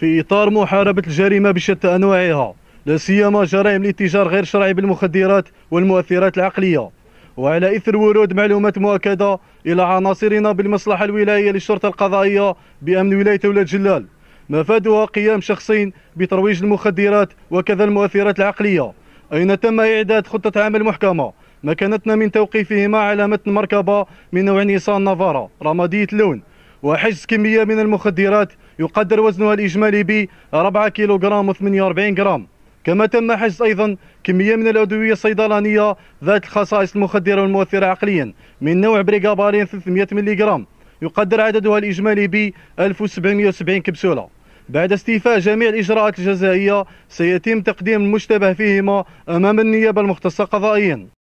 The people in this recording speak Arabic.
في إطار محاربة الجريمة بشتى أنواعها لا سيما جرائم الاتجار غير الشرعي بالمخدرات والمؤثرات العقلية وعلى إثر ورود معلومات مؤكدة إلى عناصرنا بالمصلحة الولائيه للشرطة القضائية بأمن ولاية ولاد جلال مفادها قيام شخصين بترويج المخدرات وكذا المؤثرات العقلية أين تم إعداد خطة عمل محكمة مكنتنا من توقيفهما على متن مركبة من نوع نيسان نافارا رمادية اللون وحجز كمية من المخدرات يقدر وزنها الإجمالي ب 4 كيلوغرام و48 جرام كما تم حجز أيضا كمية من الأدوية الصيدلانية ذات الخصائص المخدرة والمؤثرة عقليا من نوع بريغابارين 300 ملغ يقدر عددها الإجمالي ب 1770 كبسولة بعد استيفاء جميع الإجراءات الجزائية سيتم تقديم المشتبه فيهما أمام النيابة المختصة قضائيا